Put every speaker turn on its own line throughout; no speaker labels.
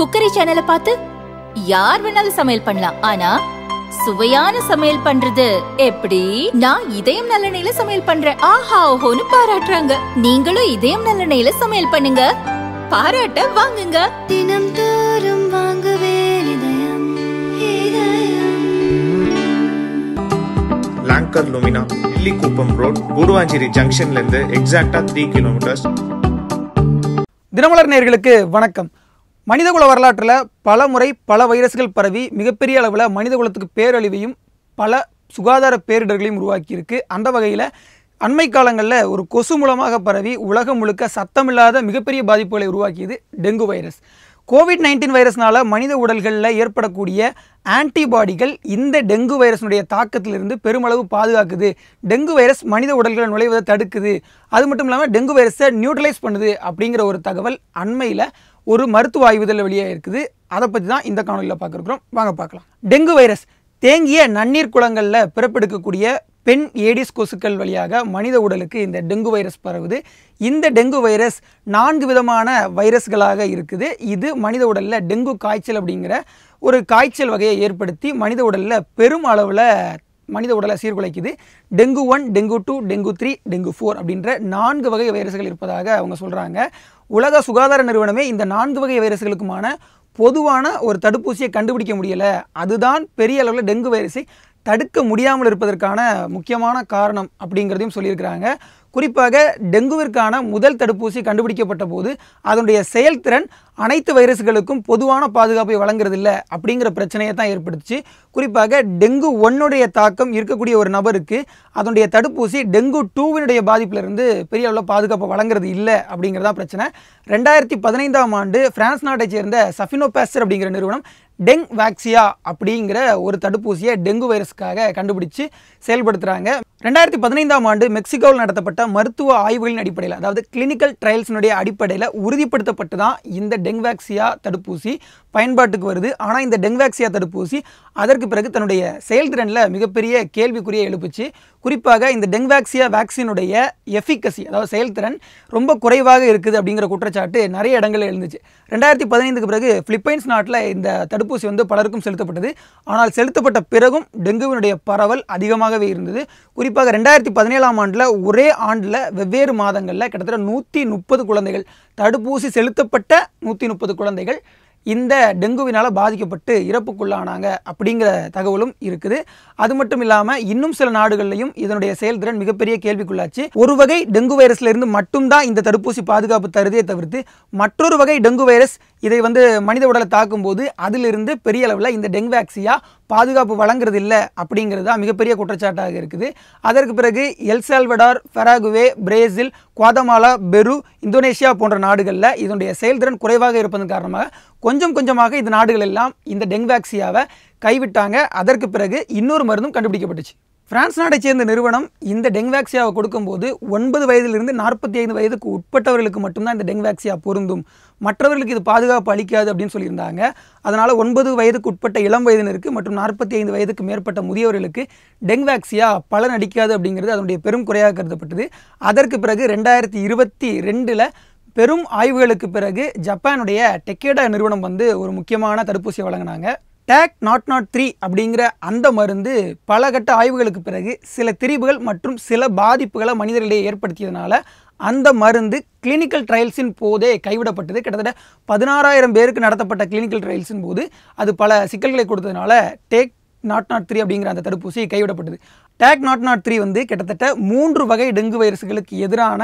cookery சேனலை பார்த்து யார் வேணாலும் சமையல் பண்ணலாம் ஆனா சுவையான சமையல் பண்றது எப்படி நான் இதயம் நல்லெண்ணெயில சமையல் பண்றேன் ஆஹா ஓஹோன்னு பாராட்டுறாங்க நீங்களும் இதயம் நல்லெண்ணெயில சமையல் பண்ணுங்க பாராட்ட வாங்குங்க தினம் தோறும் வாங்குவே லாங்கர் லுமினா இல்லி கூப்பம் ரோட் குருவாஞ்சிரி ஜங்ஷன்ல இருந்து எக்ஸாக்டா த்ரீ கிலோமீட்டர்ஸ் தினமலர் நேர்களுக்கு வணக்கம் மனிதகுல வரலாற்றில் பல முறை பல வைரஸ்கள் பரவி மிகப்பெரிய அளவில் மனிதகுலத்துக்கு பேரழிவையும் பல சுகாதார பேரிடர்களையும் உருவாக்கியிருக்கு அந்த வகையில் அண்மை காலங்களில் ஒரு கொசு மூலமாக பரவி உலகம் முழுக்க சத்தமில்லாத மிகப்பெரிய பாதிப்புகளை உருவாக்கியது டெங்கு வைரஸ் கோவிட் நைன்டீன் வைரஸ்னால் மனித உடல்களில் ஏற்படக்கூடிய ஆன்டிபாடிகள் இந்த டெங்கு வைரஸினுடைய தாக்கத்திலிருந்து பெருமளவு பாதுகாக்குது டெங்கு வைரஸ் மனித உடல்களை நுழைவதை தடுக்குது அது மட்டும் இல்லாமல் டெங்கு வைரஸை நியூட்ரலைஸ் பண்ணுது அப்படிங்கிற ஒரு தகவல் அண்மையில் ஒரு மருத்துவ ஆய்வுதல் வெளியாக இருக்குது அதை பற்றி தான் இந்த காணொலியில் பார்க்குறோம் வாங்க பார்க்கலாம் டெங்கு வைரஸ் தேங்கிய நன்னீர் குளங்களில் பிறப்பெடுக்கக்கூடிய பெண் ஏடிஸ் கொசுக்கள் வழியாக மனித உடலுக்கு இந்த டெங்கு வைரஸ் பரவுது இந்த டெங்கு வைரஸ் நான்கு விதமான வைரஸ்களாக இருக்குது இது மனித உடலில் டெங்கு காய்ச்சல் அப்படிங்கிற ஒரு காய்ச்சல் வகையை ஏற்படுத்தி மனித உடலில் பெரும் அளவில் மனித உடலை சீர்குலைக்குது dengue one dengue two dengue three dengue four அப்படின்ற நான்கு வகை வைரஸ்கள் இருப்பதாக அவங்க சொல்கிறாங்க உலக சுகாதார நிறுவனமே இந்த நான்கு வகை வைரஸ்களுக்குமான பொதுவான ஒரு தடுப்பூசியை கண்டுபிடிக்க முடியலை அதுதான் பெரிய அளவில் டெங்கு வைரஸை தடுக்க முடியாமல் இருப்பதற்கான முக்கியமான காரணம் அப்படிங்கிறதையும் சொல்லியிருக்கிறாங்க குறிப்பாக டெங்குவிற்கான முதல் தடுப்பூசி கண்டுபிடிக்கப்பட்ட போது அதனுடைய செயல்திறன் அனைத்து வைரஸ்களுக்கும் பொதுவான பாதுகாப்பை வழங்குறதில்ல அப்படிங்கிற பிரச்சனையை தான் ஏற்படுத்துச்சு குறிப்பாக டெங்கு ஒன்னுடைய தாக்கம் இருக்கக்கூடிய ஒரு நபருக்கு அதனுடைய தடுப்பூசி டெங்கு டூவினுடைய பாதிப்பிலிருந்து பெரிய அளவில் பாதுகாப்பை வழங்குறது இல்லை அப்படிங்கிறதா பிரச்சனை ரெண்டாயிரத்தி பதினைந்தாம் ஆண்டு பிரான்ஸ் நாட்டை சேர்ந்த சஃபினோபாஸ்டர் அப்படிங்கிற நிறுவனம் டெங் வேக்சியா அப்படிங்கிற ஒரு தடுப்பூசியை டெங்கு வைரஸுக்காக கண்டுபிடிச்சு செயல்படுத்துகிறாங்க ரெண்டாயிரத்தி பதினைந்தாம் ஆண்டு மெக்சிகோவில் நடத்தப்பட்ட பார்த்தா மருத்துவ ஆய்வுகளின் அடிப்படையில் அதாவது கிளினிக்கல் ட்ரையல்ஸினுடைய அடிப்படையில் உறுதிப்படுத்தப்பட்டு தான் இந்த டெங்வாக்சியா தடுப்பூசி பயன்பாட்டுக்கு வருது ஆனால் இந்த டெங்வாக்சியா தடுப்பூசி அதற்கு பிறகு தன்னுடைய செயல்திறனில் மிகப்பெரிய கேள்விக்குரிய எழுப்புச்சு குறிப்பாக இந்த டெங்வாக்சியா வேக்சினுடைய எஃபிகசி அதாவது செயல்திறன் ரொம்ப குறைவாக இருக்குது அப்படிங்கிற குற்றச்சாட்டு நிறைய இடங்களில் எழுந்துச்சு ரெண்டாயிரத்தி பதினைந்துக்கு பிறகு பிலிப்பைன்ஸ் நாட்டில் இந்த தடுப்பூசி வந்து பலருக்கும் செலுத்தப்பட்டது ஆனால் செலுத்தப்பட்ட பிறகும் டெங்குவினுடைய பரவல் அதிகமாகவே இருந்தது குறிப்பாக ரெண்டாயிரத்தி பதினேழாம் ஆண்டில் ஒரே ஆண்டில் வெவ்வேறு மாதங்களில் கிட்டத்தட்ட நூற்றி முப்பது குழந்தைகள் தடுப்பூசி செலுத்தப்பட்ட நூற்றி முப்பது குழந்தைகள் இந்த டெங்குவினால் பாதிக்கப்பட்டு இறப்புக்குள்ளானாங்க அப்படிங்கிற தகவலும் இருக்குது அது மட்டும் இல்லாமல் இன்னும் சில நாடுகள்லையும் இதனுடைய செயல்திறன் மிகப்பெரிய கேள்விக்குள்ளாச்சு ஒரு வகை டெங்கு வைரஸ்ல இருந்து மட்டும்தான் இந்த தடுப்பூசி பாதுகாப்பு தருதே தவிர்த்து மற்றொரு வகை டெங்கு வைரஸ் இதை வந்து மனித உடலை தாக்கும் போது அதிலிருந்து பெரிய அளவில் இந்த டெங்கு வேக்சியா பாதுகாப்பு வழங்குறது இல்லை அப்படிங்கிறது தான் மிகப்பெரிய குற்றச்சாட்டாக இருக்குது அதற்கு பிறகு எல்சால்வடார் ஃபெராகுவே பிரேசில் குவாதமாலா பெரு இந்தோனேஷியா போன்ற நாடுகளில் இதனுடைய செயல்திறன் குறைவாக இருப்பதன் காரணமாக கொஞ்சம் கொஞ்சமாக இந்த நாடுகள் எல்லாம் இந்த டெங்வாக்சியாவை கைவிட்டாங்க அதற்கு பிறகு இன்னொரு மருந்தும் கண்டுபிடிக்கப்பட்டுச்சு பிரான்ஸ் நாடை சேர்ந்த நிறுவனம் இந்த டெங்வாக்சியாவை கொடுக்கும்போது ஒன்பது வயதிலிருந்து நாற்பத்தி ஐந்து வயதுக்கு உட்பட்டவர்களுக்கு மட்டும்தான் இந்த டெங்வாக்சியா பொருந்தும் மற்றவர்களுக்கு இது பாதுகாப்பு அளிக்காது அப்படின்னு சொல்லியிருந்தாங்க அதனால் ஒன்பது வயதுக்கு உட்பட்ட இளம் வயதினருக்கு மற்றும் நாற்பத்தி ஐந்து வயதுக்கு மேற்பட்ட முதியவர்களுக்கு டெங்வாக்சியா பலன் அடிக்காது அப்படிங்கிறது அதனுடைய பெரும் குறையாக கருதப்பட்டது அதற்கு பிறகு ரெண்டாயிரத்தி இருபத்தி ரெண்டில் பெரும் ஆய்வுகளுக்கு பிறகு ஜப்பானுடைய டெக்கேடா நிறுவனம் வந்து ஒரு முக்கியமான தடுப்பூசியை வழங்கினாங்க டேக் நாட் நாட் த்ரீ அப்படிங்கிற அந்த மருந்து பல கட்ட ஆய்வுகளுக்கு பிறகு சில திரிவுகள் மற்றும் சில பாதிப்புகளை மனிதர்களிடையே ஏற்படுத்தியதுனால அந்த மருந்து கிளினிக்கல் ட்ரையல்ஸின் போதே கைவிடப்பட்டது கிட்டத்தட்ட பதினாறாயிரம் பேருக்கு நடத்தப்பட்ட கிளினிக்கல் ட்ரையல்ஸின் போது அது பல சிக்கல்களை கொடுத்ததுனால டேக் நாட் நாட் த்ரீ அப்படிங்கிற அந்த தடுப்பூசி கைவிடப்பட்டது டேக் நாட் நாட் த்ரீ வந்து கிட்டத்தட்ட மூன்று வகை டெங்கு வைரஸ்களுக்கு எதிரான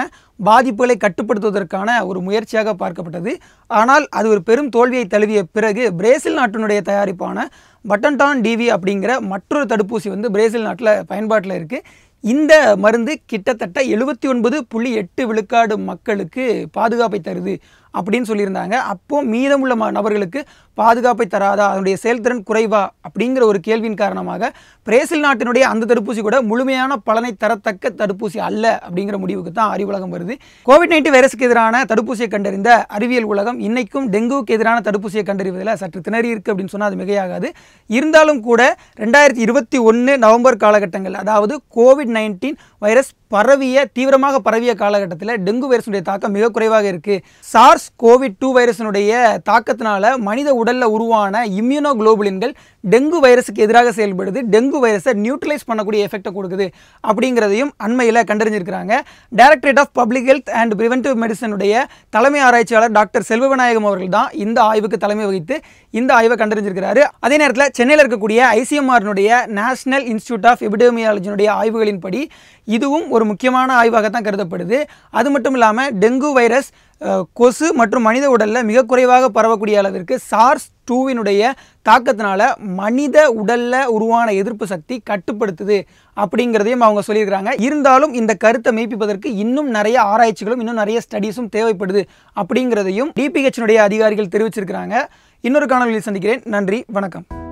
பாதிப்புகளை கட்டுப்படுத்துவதற்கான ஒரு முயற்சியாக பார்க்கப்பட்டது ஆனால் அது ஒரு பெரும் தோல்வியை தழுவிய பிறகு பிரேசில் நாட்டினுடைய தயாரிப்பான பட்டன்டான் டிவி அப்படிங்கிற மற்றொரு தடுப்பூசி வந்து பிரேசில் நாட்டில் பயன்பாட்டில் இருக்குது இந்த மருந்து கிட்டத்தட்ட எழுபத்தி ஒன்பது புள்ளி எட்டு விழுக்காடு மக்களுக்கு பாதுகாப்பை தருது அப்படின்னு சொல்லியிருந்தாங்க அப்போ மீதமுள்ள நபர்களுக்கு பாதுகாப்பை தராதா அதனுடைய செயல்திறன் குறைவா அப்படிங்கிற ஒரு கேள்வியின் காரணமாக பிரேசில் நாட்டினுடைய அந்த தடுப்பூசி கூட முழுமையான பலனை தரத்தக்க தடுப்பூசி அல்ல அப்படிங்கிற முடிவுக்கு தான் அறிவுலகம் வருது கோவிட் நைன்டீன் வைரஸுக்கு எதிரான தடுப்பூசியை கண்டறிந்த அறிவியல் உலகம் இன்னைக்கும் டெங்குவுக்கு எதிரான தடுப்பூசியை கண்டறிவதில் சற்று திணறி இருக்குது அப்படின்னு சொன்னால் அது மிகையாகாது இருந்தாலும் கூட ரெண்டாயிரத்தி இருபத்தி ஒன்று நவம்பர் காலகட்டங்கள் அதாவது கோவிட் நைன்டீன் வைரஸ் பரவிய தீவிரமாக பரவிய காலகட்டத்தில் டெங்கு வைரஸுடைய தாக்கம் மிக குறைவாக இருக்குது சார்ஸ் கோவிட் டூ வைரஸினுடைய தாக்கத்தினால மனித உடலில் உருவான இம்யூனோ குளோபுலின்கள் டெங்கு வைரஸுக்கு எதிராக செயல்படுது டெங்கு வைரஸை நியூட்ரலைஸ் பண்ணக்கூடிய எஃபெக்டை கொடுக்குது அப்படிங்கிறதையும் அண்மையில் கண்டறிஞ்சிருக்கிறாங்க directorate of public health and preventive மெடிசனுடைய தலைமை ஆராய்ச்சியாளர் டாக்டர் செல்வவிநாயகம் அவர்கள் தான் இந்த ஆய்வுக்கு தலைமை வகித்து இந்த ஆய்வை கண்டறிஞ்சிருக்கிறாரு அதே நேரத்தில் சென்னையில் இருக்கக்கூடிய ஐசிஎம்ஆர்னுடைய நேஷனல் இன்ஸ்டியூட் ஆஃப் எபிடோமியாலஜினுடைய ஆய்வுகளின்படி இதுவும் ஒரு முக்கியமான ஆய்வாக தான் கருதப்படுது அது மட்டும் இல்லாமல் டெங்கு வைரஸ் கொசு மற்றும் மனித உடலில் மிக குறைவாக பரவக்கூடிய அளவிற்கு சார்ஸ் டூவினுடைய தாக்கத்தினால மனித உடலில் உருவான எதிர்ப்பு சக்தி கட்டுப்படுத்துது அப்படிங்கிறதையும் அவங்க சொல்லியிருக்கிறாங்க இருந்தாலும் இந்த கருத்தை மெய்ப்பிப்பதற்கு இன்னும் நிறைய ஆராய்ச்சிகளும் இன்னும் நிறைய ஸ்டடீஸும் தேவைப்படுது அப்படிங்கிறதையும் டிபிஹெச்னுடைய அதிகாரிகள் தெரிவிச்சிருக்கிறாங்க இன்னொரு காணொலியில் சந்திக்கிறேன் நன்றி வணக்கம்